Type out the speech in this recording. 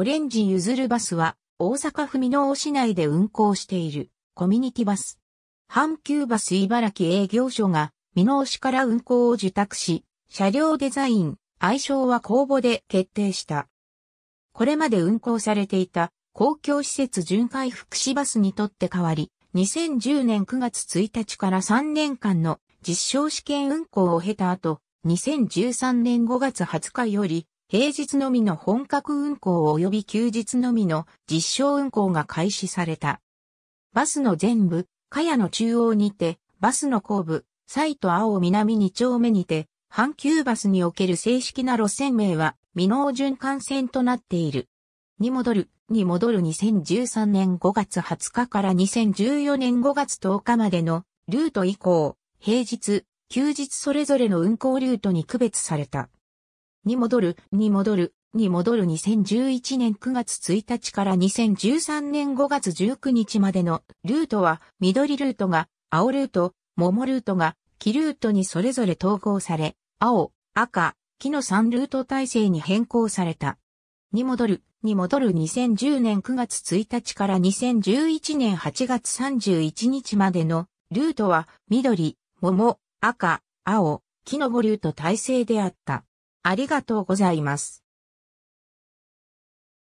オレンジゆずるバスは、大阪府箕面市内で運行しているコミュニティバス。阪急バス茨城営業所が、見面市から運行を受託し、車両デザイン、愛称は公募で決定した。これまで運行されていた公共施設巡回福祉バスにとって代わり、2010年9月1日から3年間の実証試験運行を経た後、2013年5月20日より平日のみの本格運行及び休日のみの実証運行が開始された。バスの全部、かやの中央にて、バスの後部、サイト青南2丁目にて、阪急バスにおける正式な路線名は、未納循環線となっている。に戻る、に戻る2013年5月20日から2014年5月10日までのルート以降、平日、休日それぞれの運行ルートに区別された。に戻る、に戻る、に戻る2011年9月1日から2013年5月19日までのルートは緑ルートが青ルート、桃ルートが黄ルートにそれぞれ統合され、青、赤、木の3ルート体制に変更された。に戻る、に戻る2010年9月1日から2011年8月31日までのルートは緑、桃、赤、青、木の5ルート体制であった。ありがとうございます。